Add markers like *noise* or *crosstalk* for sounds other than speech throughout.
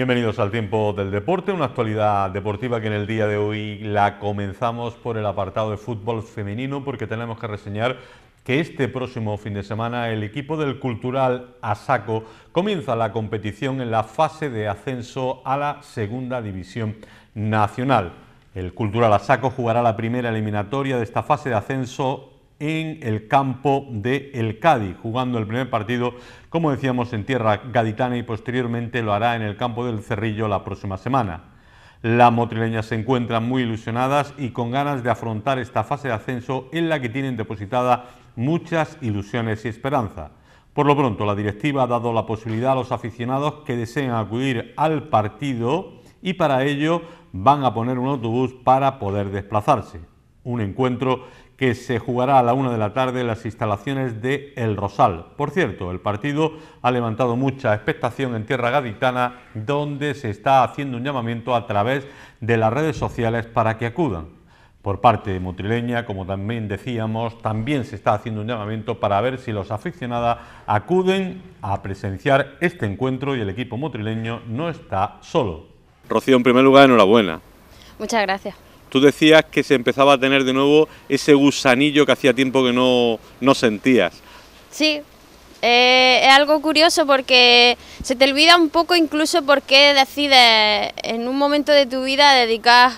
Bienvenidos al tiempo del deporte, una actualidad deportiva que en el día de hoy la comenzamos por el apartado de fútbol femenino porque tenemos que reseñar que este próximo fin de semana el equipo del Cultural Asaco comienza la competición en la fase de ascenso a la Segunda División Nacional. El Cultural Asaco jugará la primera eliminatoria de esta fase de ascenso en el campo de El Cádiz, jugando el primer partido, como decíamos, en tierra gaditana y posteriormente lo hará en el campo del Cerrillo la próxima semana. Las motrileña se encuentran muy ilusionadas y con ganas de afrontar esta fase de ascenso en la que tienen depositada muchas ilusiones y esperanza. Por lo pronto, la directiva ha dado la posibilidad a los aficionados que deseen acudir al partido y para ello van a poner un autobús para poder desplazarse. Un encuentro que se jugará a la una de la tarde en las instalaciones de El Rosal. Por cierto, el partido ha levantado mucha expectación en Tierra Gaditana, donde se está haciendo un llamamiento a través de las redes sociales para que acudan. Por parte de Motrileña, como también decíamos, también se está haciendo un llamamiento para ver si los aficionados acuden a presenciar este encuentro y el equipo motrileño no está solo. Rocío, en primer lugar, enhorabuena. Muchas gracias. Tú decías que se empezaba a tener de nuevo ese gusanillo que hacía tiempo que no, sentías. Sí, eh, es algo curioso porque se te olvida un poco incluso por qué decides en un momento de tu vida dedicar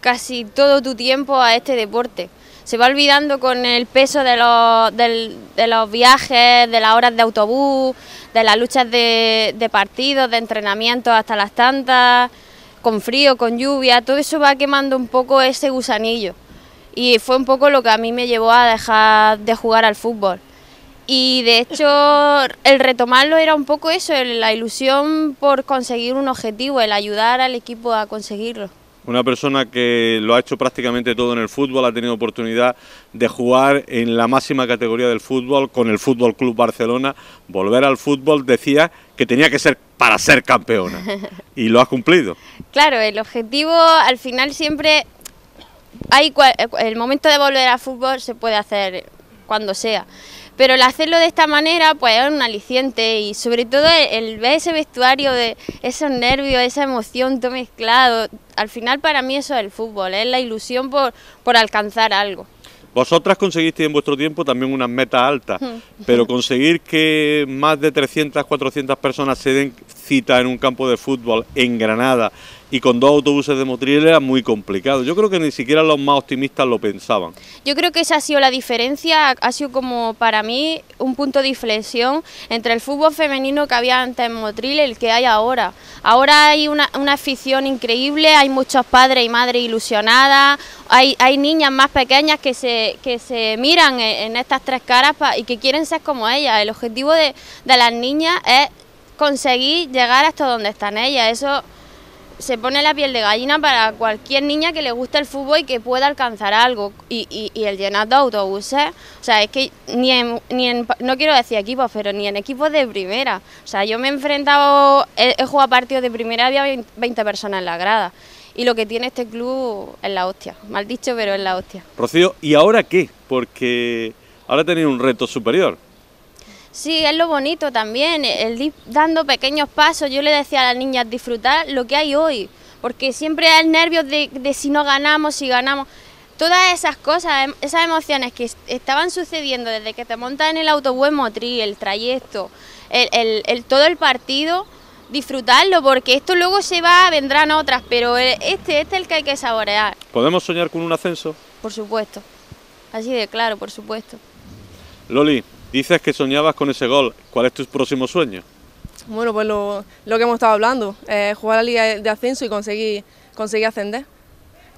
casi todo tu tiempo a este deporte. Se va olvidando con el peso de los, viajes, de las horas de autobús, de las luchas de, de partidos, de entrenamientos hasta las tantas con frío, con lluvia, todo eso va quemando un poco ese gusanillo. Y fue un poco lo que a mí me llevó a dejar de jugar al fútbol. Y de hecho el retomarlo era un poco eso, la ilusión por conseguir un objetivo, el ayudar al equipo a conseguirlo. Una persona que lo ha hecho prácticamente todo en el fútbol, ha tenido oportunidad de jugar en la máxima categoría del fútbol, con el Fútbol Club Barcelona, volver al fútbol, decía que tenía que ser para ser campeona. *laughs* Y lo has cumplido. Claro, el objetivo al final siempre hay el momento de volver al fútbol se puede hacer cuando sea. Pero el hacerlo de esta manera pues es un aliciente y sobre todo el, ver ese vestuario de esos nervios, esa emoción todo mezclado, al final para mí eso es el fútbol, es la ilusión por alcanzar algo. Vosotras conseguisteis en vuestro tiempo también unas metas altas, hmm. pero conseguir que más de 300, 400 personas se den cita en un campo de fútbol en Granada y con dos autobuses de Motril era muy complicado. Yo creo que ni siquiera los más optimistas lo pensaban. Yo creo que esa ha sido la diferencia, ha sido como para mí un punto de inflexión entre el fútbol femenino que había antes en Motril y el que hay ahora. Ahora hay una, afición increíble, hay muchos padres y madres ilusionadas, hay, hay niñas más pequeñas que se, que se miran en, estas tres caras y que quieren ser como ellas. El objetivo de, de las niñas es conseguir llegar hasta donde están ellas. Eso se pone la piel de gallina para cualquier niña que le guste el fútbol y que pueda alcanzar algo. Y, el llenar de autobuses, o sea, es que ni en, ni no quiero decir equipos, pero ni en equipos de primera. O sea, yo me he enfrentado, he, jugado partidos de primera, había 20 personas en la grada. Y lo que tiene este club es la hostia, mal dicho, pero es la hostia. Rocío, ¿y ahora qué? Porque ahora tenéis un reto superior. Sí, es lo bonito también, el dando pequeños pasos. Yo le decía a las niñas disfrutar lo que hay hoy, porque siempre hay nervios de, de si no ganamos, si ganamos. Todas esas cosas, em, esas emociones que estaban sucediendo desde que te montas en el autobús motriz, el trayecto, todo el partido, disfrutarlo, porque esto luego se va, vendrán otras, pero este, este es el que hay que saborear. ¿Podemos soñar con un ascenso? Por supuesto, así de claro, por supuesto. Loli, Dices que soñabas con ese gol. ¿Cuál es tu próximo sueño? Bueno, pues lo, que hemos estado hablando, eh, jugar a la Liga de Ascenso y conseguir, conseguir ascender.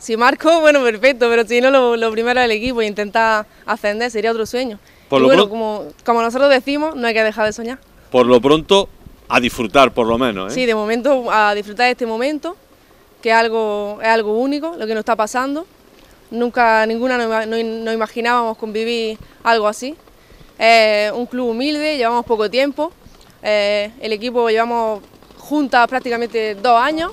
Si marco, *laughs* bueno, perfecto, pero si no, lo, primero del equipo, intentar ascender sería otro sueño. Por bueno, como, nosotros decimos, no hay que dejar de soñar. Por lo pronto, a disfrutar por lo menos. ¿eh? Sí, de momento a disfrutar de este momento, que es algo, es algo único, lo que nos está pasando. Nunca, ninguna, no imaginábamos convivir algo así. Es eh, un club humilde, llevamos poco tiempo. Eh, el equipo llevamos juntas prácticamente dos años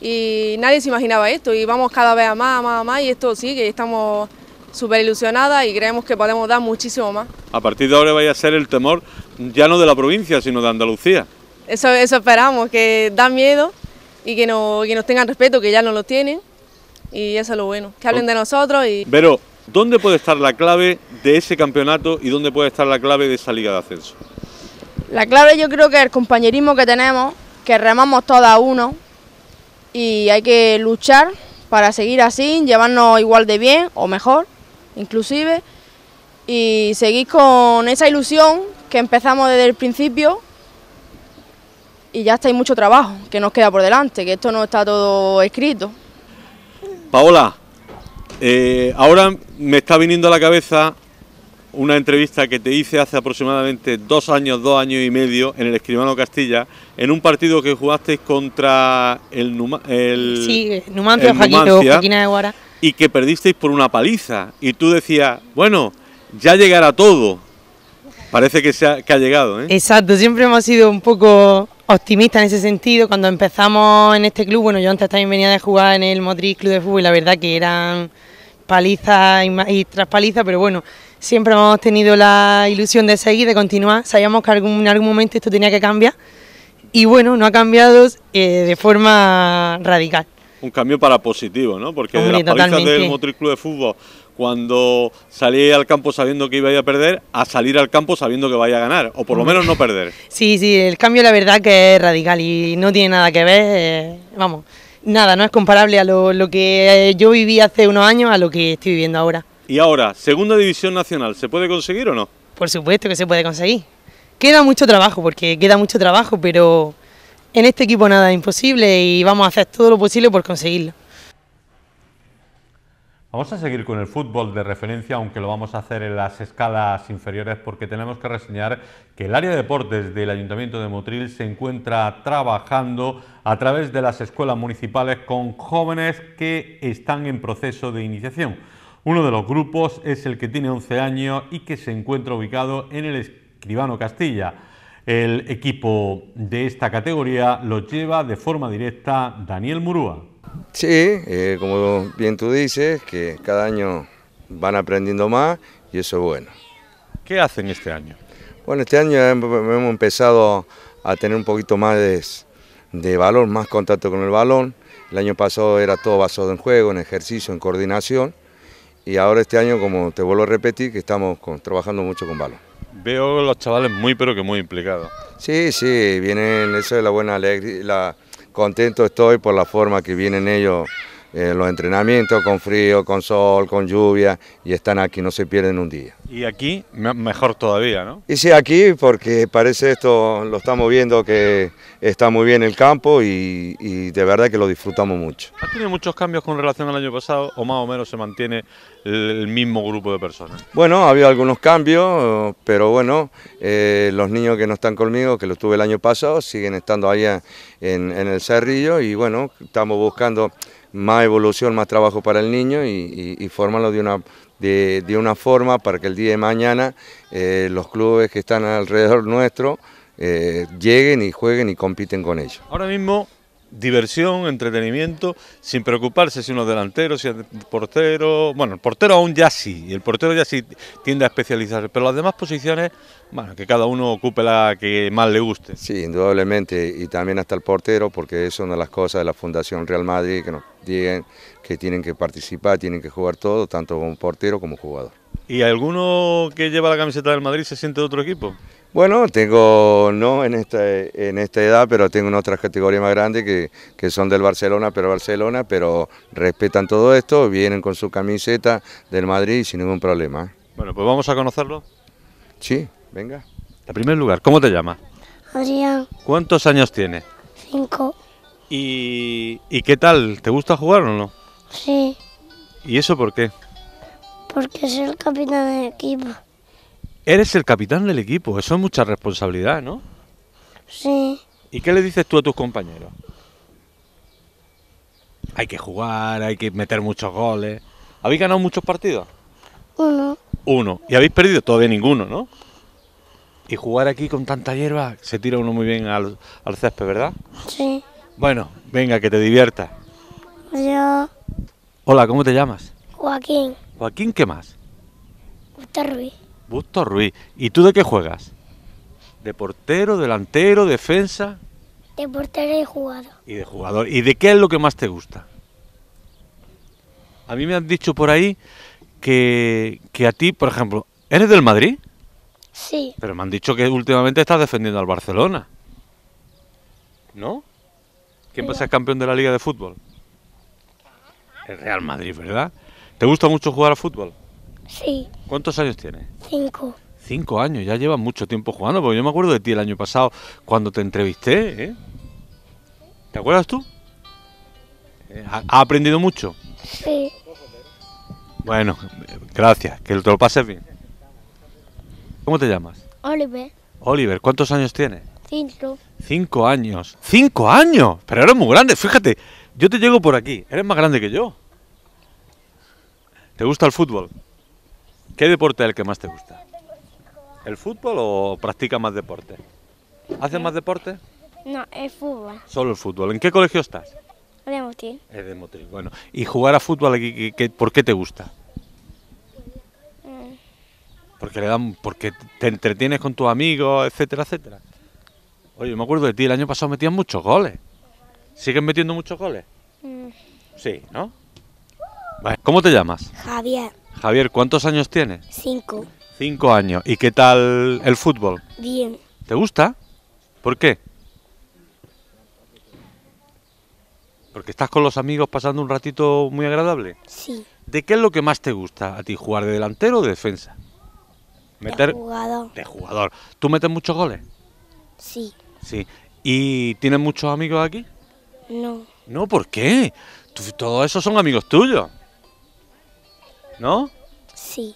y nadie se imaginaba esto y vamos cada vez a más, a más, a más y esto sí que estamos súper ilusionadas y creemos que podemos dar muchísimo más. A partir de ahora vaya a ser el temor ya no de la provincia sino de Andalucía. Eso, eso esperamos, que dan miedo y que, nos tengan respeto, que ya no lo tienen y eso es lo bueno, que hablen de nosotros y... Pero ¿Dónde puede estar la clave de ese campeonato y dónde puede estar la clave de esa liga de ascenso? La clave yo creo que es el compañerismo que tenemos, que remamos todos a uno y hay que luchar para seguir así, llevarnos igual de bien o mejor, inclusive, y seguir con esa ilusión que empezamos desde el principio y ya está, hay mucho trabajo que nos queda por delante, que esto no está todo escrito. Paola, eh, ahora me está viniendo a la cabeza una entrevista que te hice hace aproximadamente dos años, dos años y medio en el Escribano Castilla, en un partido que jugasteis contra el, sí, Numancia, de Guara. y que perdisteis por una paliza. Y tú decías, bueno, ya llegará todo. Parece que, se ha, llegado, ¿eh? Exacto, siempre hemos sido un poco optimistas en ese sentido. Cuando empezamos en este club, bueno, yo antes también venía de jugar en el Motriz Club de Fútbol y la verdad que eran palizas y, tras palizas, pero bueno, siempre hemos tenido la ilusión de seguir, de continuar. Sabíamos que en algún momento esto tenía que cambiar y bueno, no ha cambiado eh, de forma radical un cambio para positivo, ¿no? Porque de las palizas del Motril Club de Fútbol, cuando salí al campo sabiendo que iba a perder, a salir al campo sabiendo que vaya a ganar, o por lo menos no perder. Sí, sí, el cambio la verdad que es radical y no tiene nada que ver, eh, vamos, nada, no es comparable a lo, lo que eh, yo viví hace unos años a lo que estoy viviendo ahora. Y ahora, segunda división nacional, ¿se puede conseguir o no? Por supuesto que se puede conseguir. Queda mucho trabajo, porque queda mucho trabajo, pero en este equipo nada es imposible y vamos a hacer todo lo posible por conseguirlo. Vamos a seguir con el fútbol de referencia, aunque lo vamos a hacer en las escalas inferiores, porque tenemos que reseñar que el área de deportes del Ayuntamiento de Motril se encuentra trabajando a través de las escuelas municipales con jóvenes que están en proceso de iniciación. Uno de los grupos es el que tiene 11 años y que se encuentra ubicado en el Escribano Castilla. El equipo de esta categoría lo lleva de forma directa Daniel Murúa. Sí, eh, como bien tú dices, que cada año van aprendiendo más y eso es bueno. ¿Qué hacen este año? Bueno, este año hemos empezado a tener un poquito más de, de más contacto con el balón. El año pasado era todo basado en juego, en ejercicio, en coordinación. Y ahora este año, como te vuelvo a repetir, que estamos trabajando mucho con balón. Veo los chavales muy, pero que muy implicados. Sí, sí, vienen, eso es la buena alegría, contento estoy por la forma que vienen ellos eh, los entrenamientos con frío, con sol, con lluvia, y están aquí, no se pierden un día. Y aquí mejor todavía, ¿no? Y sí, aquí porque parece esto, lo estamos viendo que está muy bien el campo y, de verdad que lo disfrutamos mucho. ¿Ha tenido muchos cambios con relación al año pasado o más o menos se mantiene el mismo grupo de personas? Bueno, ha habido algunos cambios, pero bueno, eh, los niños que no están conmigo, que los tuve el año pasado, siguen estando allá en, en el Cerrillo y bueno, estamos buscando más evolución, más trabajo para el niño y, y, formarlo de una, de, una forma para que el día de mañana eh, los clubes que están alrededor nuestro eh, lleguen y jueguen y compiten con ellos. Ahora mismo diversión, entretenimiento, sin preocuparse si uno es delantero, si es portero. Bueno, el portero aún ya sí, y el portero ya sí tiende a especializarse, pero las demás posiciones, bueno, que cada uno ocupe la que más le guste. Sí, indudablemente, y también hasta el portero, porque es una de las cosas de la Fundación Real Madrid que nos digan que tienen que participar, tienen que jugar todo, tanto como portero como jugador. ¿Y alguno que lleva la camiseta del Madrid se siente de otro equipo? Bueno, tengo, no en esta, en esta edad, pero tengo en otras categorías más grandes que, son del Barcelona, pero Barcelona, pero respetan todo esto, vienen con su camiseta del Madrid sin ningún problema. Bueno, pues vamos a conocerlo. Sí, venga. En primer lugar, ¿cómo te llamas? Adrián. ¿Cuántos años tienes? Cinco. ¿Y, ¿Y qué tal? ¿Te gusta jugar o no? Sí. ¿Y eso por qué? Porque soy el capitán del equipo. Eres el capitán del equipo, eso es mucha responsabilidad, ¿no? Sí. ¿Y qué le dices tú a tus compañeros? Hay que jugar, hay que meter muchos goles. ¿Habéis ganado muchos partidos? Uno. Uno. ¿Y habéis perdido? Todavía ninguno, ¿no? Y jugar aquí con tanta hierba, se tira uno muy bien al, césped, ¿verdad? Sí. Bueno, venga, que te diviertas. Yo. Hola, ¿cómo te llamas? Joaquín. Joaquín, ¿qué más? Gustavo Ruiz. Busto Ruiz. ¿Y tú de qué juegas? ¿De portero, delantero, defensa? De portero y de jugador. Y de jugador. ¿Y de qué es lo que más te gusta? A mí me han dicho por ahí que, a ti, por ejemplo, ¿eres del Madrid? Sí. Pero me han dicho que últimamente estás defendiendo al Barcelona. ¿No? ¿Quién pasa a campeón de la Liga de Fútbol? El Real Madrid, ¿verdad? ¿Te gusta mucho jugar al fútbol? Sí. ¿Cuántos años tienes? Cinco. Cinco años, ya llevas mucho tiempo jugando, porque yo me acuerdo de ti el año pasado cuando te entrevisté, ¿eh? ¿Te acuerdas tú? Eh, ¿Has aprendido mucho? Sí. Bueno, gracias, que te lo pases bien. ¿Cómo te llamas? Oliver. Oliver, ¿cuántos años tienes? Cinco. Cinco años. ¡Cinco años! Pero eres muy grande, fíjate. Yo te llego por aquí, eres más grande que yo. ¿Te gusta el fútbol? ¿Qué deporte es el que más te gusta? ¿El fútbol o practicas más deporte? ¿Haces más deporte? No, el fútbol. Solo el fútbol. ¿En qué colegio estás? De Motril. Es de Motril, bueno. ¿Y jugar a fútbol aquí, por qué te gusta? Mm. Porque le dan, porque te entretienes con tus amigos, etcétera, etcétera. Oye, me acuerdo de ti, el año pasado metías muchos goles. ¿Sigues metiendo muchos goles? Mm. Sí, ¿no? ¿Cómo te llamas? Javier. Javier, ¿cuántos años tienes? Cinco. Cinco años. ¿Y qué tal el fútbol? Bien. ¿Te gusta? ¿Por qué? Porque estás con los amigos pasando un ratito muy agradable. Sí. ¿De qué es lo que más te gusta a ti? ¿Jugar de delantero o de defensa? De jugador. De jugador. ¿Tú metes muchos goles? Sí. Sí. ¿Y tienes muchos amigos aquí? No. No, ¿por qué? todos esos son amigos tuyos. ¿No? Sí.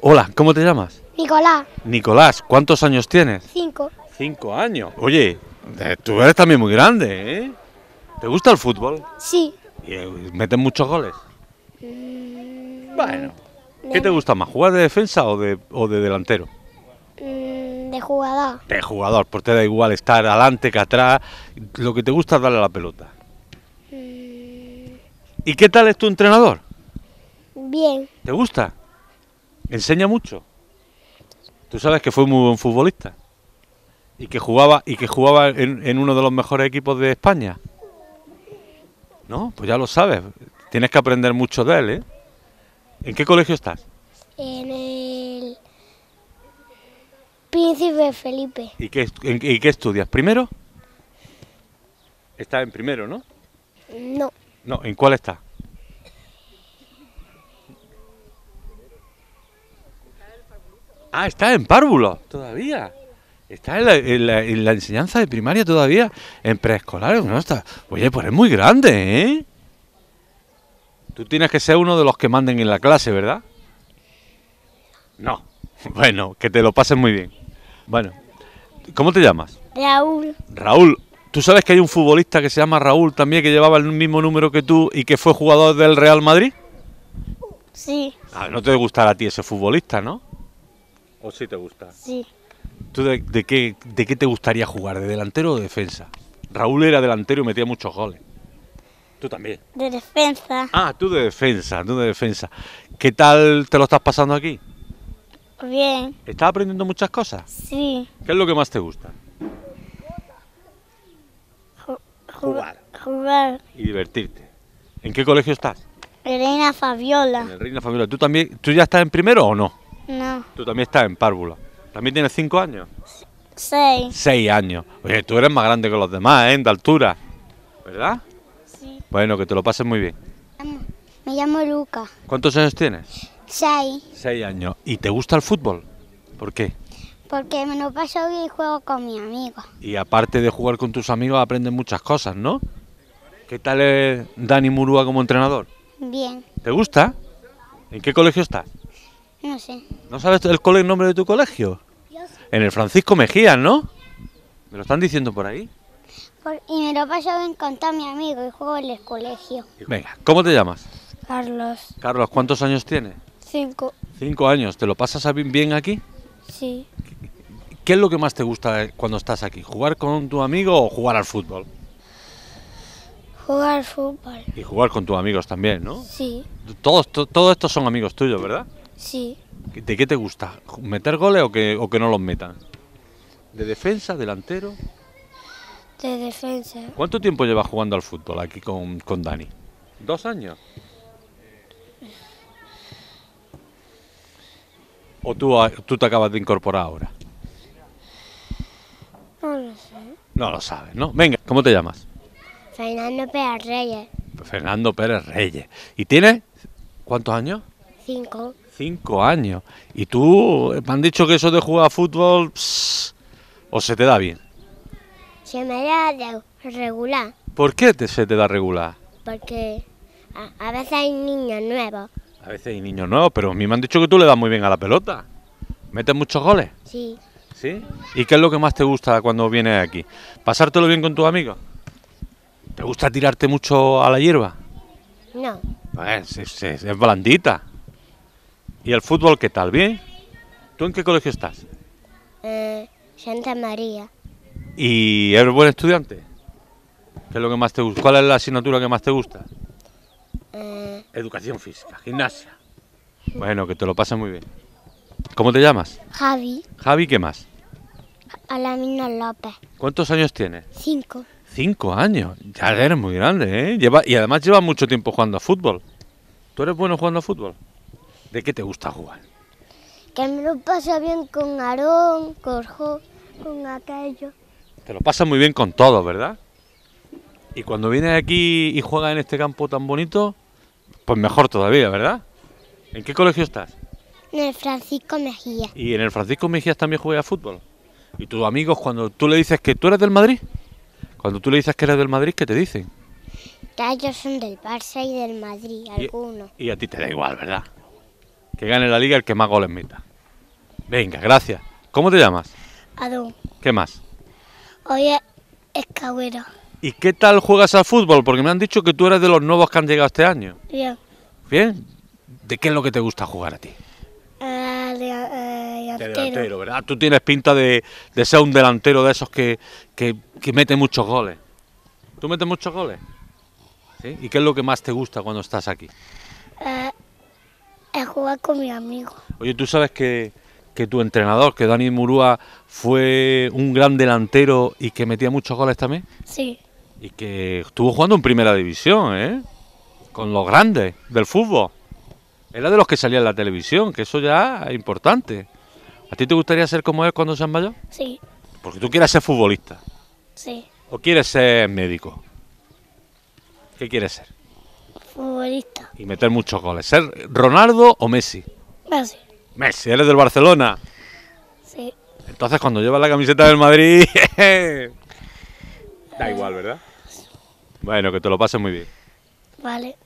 Hola, ¿cómo te llamas? Nicolás. Nicolás, ¿cuántos años tienes? Cinco. Cinco años. Oye, eh, tú eres también muy grande, ¿eh? ¿Te gusta el fútbol? Sí. ¿Y eh, meten muchos goles? Mm, bueno. ¿Qué te gusta más, jugar de defensa o de, o de delantero? Mm, de jugador. De jugador, porque te da igual estar adelante que atrás. Lo que te gusta es darle a la pelota. Mm. ¿Y qué tal es tu entrenador? Bien. ¿Te gusta? ¿Enseña mucho? Tú sabes que fue muy buen futbolista y que jugaba y que jugaba en, uno de los mejores equipos de España. No, pues ya lo sabes. Tienes que aprender mucho de él, ¿eh? ¿En qué colegio estás? En el Príncipe Felipe. ¿Y qué, estudias? ¿Primero? Estás en primero, ¿no? No. No, ¿en cuál estás? Ah, está en párvulo todavía. Está en la, enseñanza de primaria todavía, en preescolares. No está. Oye, pues es muy grande, ¿eh? Tú tienes que ser uno de los que manden en la clase, ¿verdad? No. *laughs* Bueno, que te lo pases muy bien. Bueno, ¿cómo te llamas? Raúl. Raúl, ¿tú sabes que hay un futbolista que se llama Raúl también, que llevaba el mismo número que tú y que fue jugador del Real Madrid? Sí. A ah, no te gustará a ti ese futbolista, ¿no? ¿O si te gusta? Sí. ¿Tú de, qué, de qué te gustaría jugar? ¿De delantero o de defensa? Raúl era delantero y metía muchos goles. ¿Tú también? De defensa. Ah, tú de defensa, tú de defensa. ¿Qué tal te lo estás pasando aquí? Bien. ¿Estás aprendiendo muchas cosas? Sí. ¿Qué es lo que más te gusta? jugar. Jugar. Y divertirte. ¿En qué colegio estás? Reina Fabiola. En Reina Fabiola. ¿Tú también, tú ya estás en primero o no? No. Tú también estás en párvula. ¿También tienes cinco años? Seis. Seis años. Oye, tú eres más grande que los demás, ¿eh? De altura. ¿Verdad? Sí. Bueno, que te lo pases muy bien. Me llamo Luca. ¿Cuántos años tienes? Seis. Seis años. ¿Y te gusta el fútbol? ¿Por qué? Porque me lo paso bien y juego con mis amigos. Y aparte de jugar con tus amigos, aprendes muchas cosas, ¿no? ¿Qué tal es Dani Murúa como entrenador? Bien. ¿Te gusta? ¿En qué colegio estás? No sé. ¿No sabes el, nombre de tu colegio? En el Francisco Mejía, ¿no? ¿Me lo están diciendo por ahí? y me lo ha pasado contar mi amigo y juego en el colegio. Venga, ¿cómo te llamas? Carlos. Carlos, ¿cuántos años tienes? Cinco. Cinco años. ¿Te lo pasas bien aquí? Sí. ¿Qué es lo que más te gusta cuando estás aquí? ¿Jugar con tu amigo o jugar al fútbol? Jugar al fútbol. Y jugar con tus amigos también, ¿no? Sí. Todos, todos estos son amigos tuyos, ¿verdad? Sí. ¿De qué te gusta? ¿Meter goles o que, o que no los metan? ¿De defensa, delantero? De defensa. ¿Cuánto tiempo llevas jugando al fútbol aquí con, Dani? ¿Dos años? ¿O tú, tú te acabas de incorporar ahora? No lo sé. No lo sabes, ¿no? Venga, ¿cómo te llamas? Fernando Pérez Reyes. Fernando Pérez Reyes. ¿Y tienes cuántos años? Cinco. Cinco años. Y tú, eh, me han dicho que eso de jugar a fútbol, o se te da bien. Se me da regular. ¿Por qué te, se te da regular? Porque a, veces hay niños nuevos. A veces hay niños nuevos, pero a mí me han dicho que tú le das muy bien a la pelota. ¿Metes muchos goles? Sí. ¿Y qué es lo que más te gusta cuando vienes aquí? ¿Pasártelo bien con tus amigos? ¿Te gusta tirarte mucho a la hierba? No. Pues es, blandita. ¿Y el fútbol qué tal? ¿Bien? ¿Tú en qué colegio estás? Eh, Santa María. ¿Y eres buen estudiante? lo que más te gusta? ¿Cuál es la asignatura que más te gusta? Eh, Educación física, gimnasia. Bueno, que te lo pases muy bien. ¿Cómo te llamas? Javi. Javi, ¿qué más? Alamino López. ¿Cuántos años tienes? Cinco. Cinco años. Ya eres muy grande, ¿eh? Lleva, y además llevas mucho tiempo jugando a fútbol. ¿Tú eres bueno jugando a fútbol? ¿De qué te gusta jugar? Que me lo pasa bien con Aarón, con Jo, con aquello. Te lo pasa muy bien con todos, ¿verdad? Y cuando vienes aquí y juegas en este campo tan bonito, pues mejor todavía, ¿verdad? ¿En qué colegio estás? En el Francisco Mejía. ¿Y en el Francisco Mejías también juegas fútbol? ¿Y tus amigos cuando tú le dices que tú eres del Madrid? Cuando tú le dices que eres del Madrid, ¿qué te dicen? Que son del Barça y del Madrid, algunos. y a ti te da igual, ¿verdad? Que gane la liga el que más goles meta. Venga, gracias. ¿Cómo te llamas? Adón. ¿Qué más? Hoy es ¿Y qué tal juegas al fútbol? Porque me han dicho que tú eres de los nuevos que han llegado este año. Bien. ¿Bien? ¿De qué es lo que te gusta jugar a ti? Eh, eh, delantero, ¿verdad? Ah, tú tienes pinta de, ser un delantero de esos que, que, mete muchos goles. ¿Tú metes muchos goles? ¿Sí? ¿Y qué es lo que más te gusta cuando estás aquí? Eh, a jugar con mi amigo Oye, tú sabes que, tu entrenador, que Dani Murúa, fue un gran delantero y que metía muchos goles también. Sí. Y que estuvo jugando en primera división, ¿eh? Con los grandes del fútbol. Era de los que salían en la televisión, que eso ya es importante. ¿A ti te gustaría ser como él cuando seas mayor? Sí. Porque tú quieres ser futbolista. Sí. ¿O quieres ser médico? ¿Qué quieres ser? Y meter muchos goles. ¿Ser Ronaldo o Messi? Messi. Messi, eres del Barcelona. Sí. Entonces cuando llevas la camiseta del Madrid... *laughs* da igual, ¿verdad? Bueno, que te lo pases muy bien. Vale.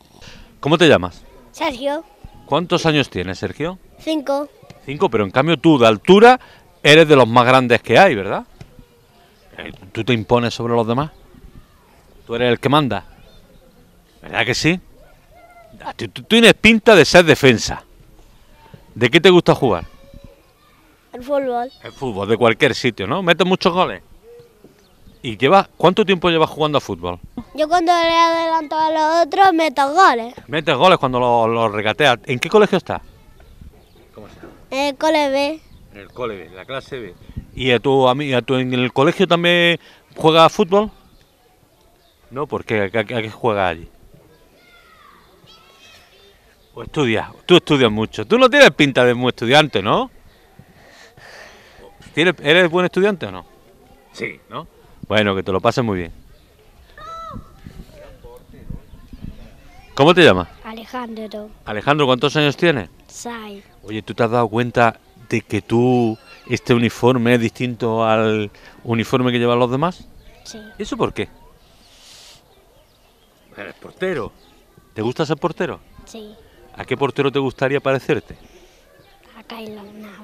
¿Cómo te llamas? Sergio. ¿Cuántos años tienes, Sergio? Cinco. Cinco, pero en cambio tú de altura eres de los más grandes que hay, ¿verdad? Eh, ¿Tú te impones sobre los demás? ¿Tú eres el que manda? ¿Verdad que sí? Tú, tienes pinta de ser defensa. ¿De qué te gusta jugar? El fútbol. El fútbol, de cualquier sitio, ¿no? Metes muchos goles. ¿Y cuánto tiempo llevas jugando a fútbol? Yo cuando le adelanto a los otros meto goles. Metes goles cuando los lo regateas. ¿En qué colegio estás? ¿Cómo En el cole B. En el cole B, la clase B. ¿Y a tu, a en el colegio también juegas fútbol? No, porque hay que a allí? O estudias, tú estudias mucho. Tú no tienes pinta de muy estudiante, ¿no? ¿Eres buen estudiante o no? Sí, ¿no? Bueno, que te lo pases muy bien. ¿Cómo te llamas? Alejandro. Alejandro, ¿cuántos años tienes? Seis. Oye, ¿tú te has dado cuenta de que tú, este uniforme es distinto al uniforme que llevan los demás? Sí. ¿Eso por qué? Eres portero. ¿Te gusta ser portero? Sí. ¿A qué portero te gustaría parecerte? A Kailon Nava.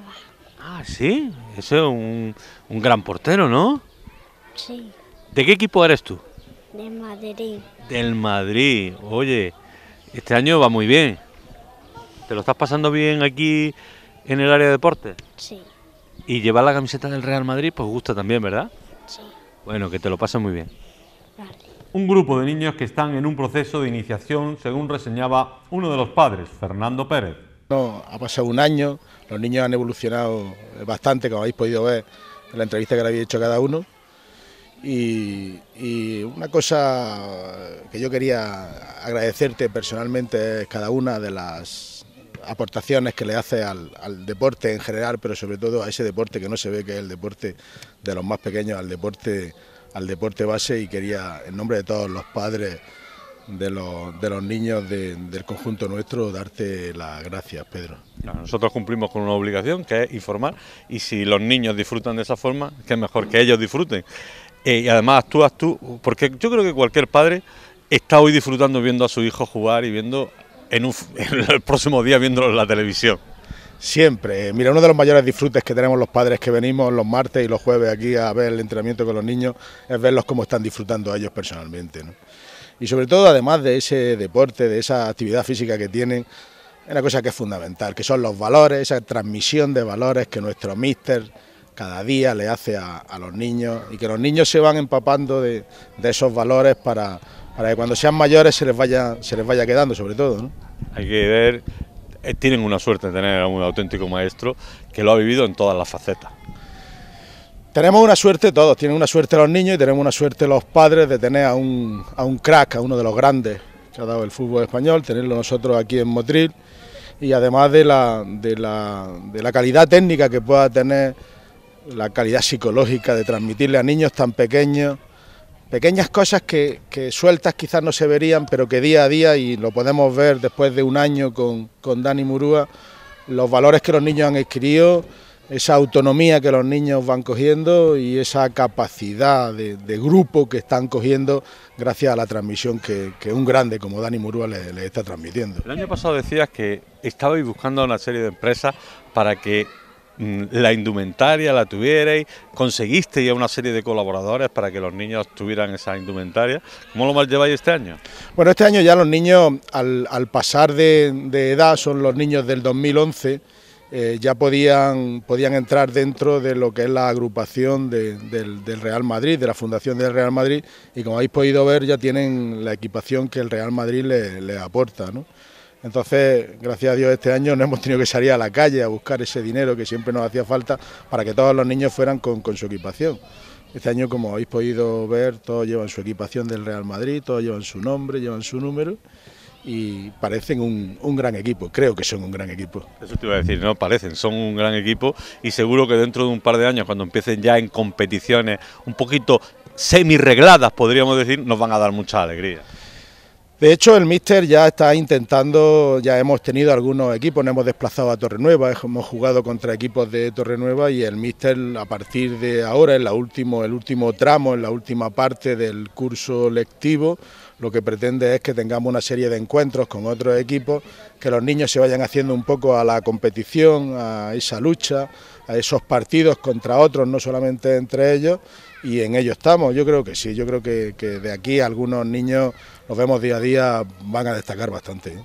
Ah, sí, ese es un, gran portero, ¿no? Sí. ¿De qué equipo eres tú? Del Madrid. Del Madrid, oye, este año va muy bien. ¿Te lo estás pasando bien aquí en el área de deporte? Sí. Y llevar la camiseta del Real Madrid, pues gusta también, ¿verdad? Sí. Bueno, que te lo pases muy bien. Vale un grupo de niños que están en un proceso de iniciación, según reseñaba uno de los padres, Fernando Pérez. ha pasado un año, los niños han evolucionado bastante, como habéis podido ver en la entrevista que le había hecho cada uno. Y, una cosa que yo quería agradecerte personalmente es cada una de las aportaciones que le hace al, al, deporte en general, pero sobre todo a ese deporte que no se ve que es el deporte de los más pequeños, al deporte al deporte base y quería, en nombre de todos los padres de los, de los niños del conjunto nuestro, darte las gracias, Pedro. Nosotros cumplimos con una obligación que es informar y si los niños disfrutan de esa forma, que es mejor que ellos disfruten. Eh, y además actúas tú, porque yo creo que cualquier padre está hoy disfrutando viendo a su hijo jugar y viendo en, *laughs* el próximo día viéndolo en la televisión. Siempre. Mira, uno de los mayores disfrutes que tenemos los padres que venimos los martes y los jueves aquí a ver el entrenamiento con los niños es verlos cómo están disfrutando ellos personalmente. Y sobre todo, además de ese deporte, de esa actividad física que tienen, es una cosa que es fundamental, que son los valores, esa transmisión de valores que nuestro míster cada día le hace a, los niños y que los niños se van empapando de, esos valores para, que cuando sean mayores se les vaya, se les vaya quedando sobre todo. Hay que ver eh, tienen una suerte de tener a un auténtico maestro que lo ha vivido en todas las facetas. Tenemos una suerte todos, tienen una suerte los niños y tenemos una suerte los padres de tener a un, a un crack, a uno de los grandes que ha dado el fútbol español, tenerlo nosotros aquí en Motril y además de la, de la, de la calidad técnica que pueda tener, la calidad psicológica de transmitirle a niños tan pequeños pequeñas cosas que, sueltas quizás no se verían, pero que día a día, y lo podemos ver después de un año con, con Dani Murúa, los valores que los niños han adquirido, esa autonomía que los niños van cogiendo y esa capacidad de, grupo que están cogiendo gracias a la transmisión que, un grande como Dani Murúa le está transmitiendo. El año pasado decías que estabais buscando una serie de empresas para que Mm, la indumentaria la tuvierais, conseguiste ya una serie de colaboradores para que los niños tuvieran esa indumentaria. ¿Cómo lo lleváis este año? Bueno, este año ya los niños, al, pasar de, edad, son los niños del 2011, eh, ya podían, podían entrar dentro de lo que es la agrupación del, Real Madrid, de la Fundación del Real Madrid, y como habéis podido ver, ya tienen la equipación que el Real Madrid les le aporta. ¿no? Entonces, gracias a Dios, este año no hemos tenido que salir a la calle a buscar ese dinero que siempre nos hacía falta para que todos los niños fueran con, su equipación. Este año, como habéis podido ver, todos llevan su equipación del Real Madrid, todos llevan su nombre, llevan su número y parecen un, un, gran equipo, creo que son un gran equipo. Eso te iba a decir, no parecen, son un gran equipo y seguro que dentro de un par de años, cuando empiecen ya en competiciones un poquito semi-regladas, podríamos decir, nos van a dar mucha alegría. De hecho, el míster ya está intentando, ya hemos tenido algunos equipos, nos hemos desplazado a Torrenueva, hemos jugado contra equipos de Torrenueva y el míster a partir de ahora, en la el último tramo, en la última parte del curso lectivo, lo que pretende es que tengamos una serie de encuentros con otros equipos, que los niños se vayan haciendo un poco a la competición, a esa lucha, a esos partidos contra otros, no solamente entre ellos, y en ello estamos, yo creo que sí, yo creo que, que de aquí algunos niños nos vemos día a día, van a destacar bastante. ¿eh?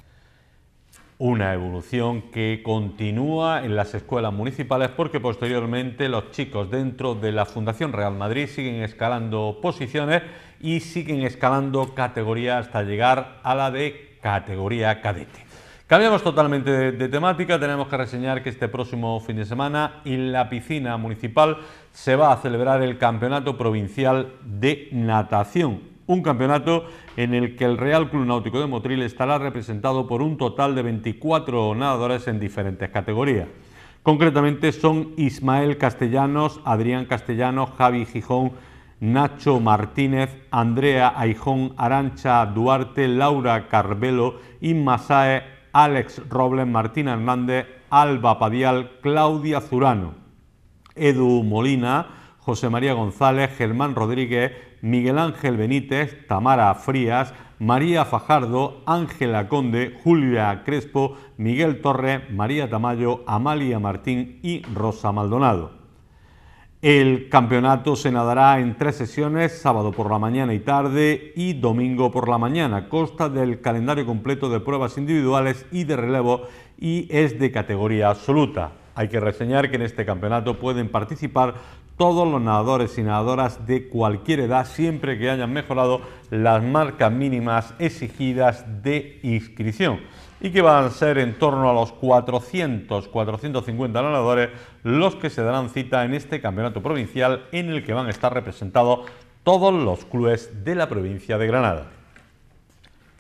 Una evolución que continúa en las escuelas municipales porque posteriormente los chicos dentro de la Fundación Real Madrid siguen escalando posiciones y siguen escalando categoría hasta llegar a la de categoría cadete. Cambiamos totalmente de, temática, tenemos que reseñar que este próximo fin de semana en la piscina municipal se va a celebrar el Campeonato Provincial de Natación, un campeonato en el que el Real Club Náutico de Motril estará representado por un total de 24 nadadores en diferentes categorías. Concretamente son Ismael Castellanos, Adrián Castellanos, Javi Gijón, Nacho Martínez, Andrea Aijón, Arancha Duarte, Laura Carvelo, Inma Alex Robles, Martina Hernández, Alba Padial, Claudia Zurano, Edu Molina, José María González, Germán Rodríguez, Miguel Ángel Benítez, Tamara Frías, María Fajardo, Ángela Conde, Julia Crespo, Miguel Torre, María Tamayo, Amalia Martín y Rosa Maldonado. El campeonato se nadará en tres sesiones, sábado por la mañana y tarde y domingo por la mañana. Consta del calendario completo de pruebas individuales y de relevo y es de categoría absoluta. Hay que reseñar que en este campeonato pueden participar todos los nadadores y nadadoras de cualquier edad siempre que hayan mejorado las marcas mínimas exigidas de inscripción y que van a ser en torno a los 400-450 nadadores los que se darán cita en este campeonato provincial en el que van a estar representados todos los clubes de la provincia de Granada.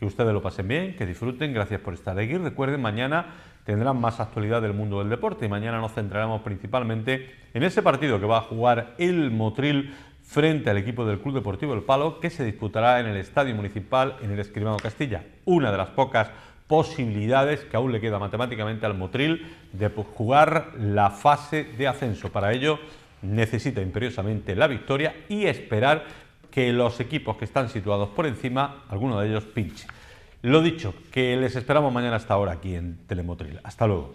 Que ustedes lo pasen bien, que disfruten, gracias por estar aquí. Recuerden, mañana tendrán más actualidad del mundo del deporte y mañana nos centraremos principalmente en ese partido que va a jugar el Motril frente al equipo del Club Deportivo El Palo que se disputará en el Estadio Municipal en el Escribano Castilla, una de las pocas posibilidades que aún le queda matemáticamente al Motril de jugar la fase de ascenso. Para ello necesita imperiosamente la victoria y esperar que los equipos que están situados por encima, alguno de ellos pinche. Lo dicho, que les esperamos mañana hasta ahora aquí en Telemotril. Hasta luego.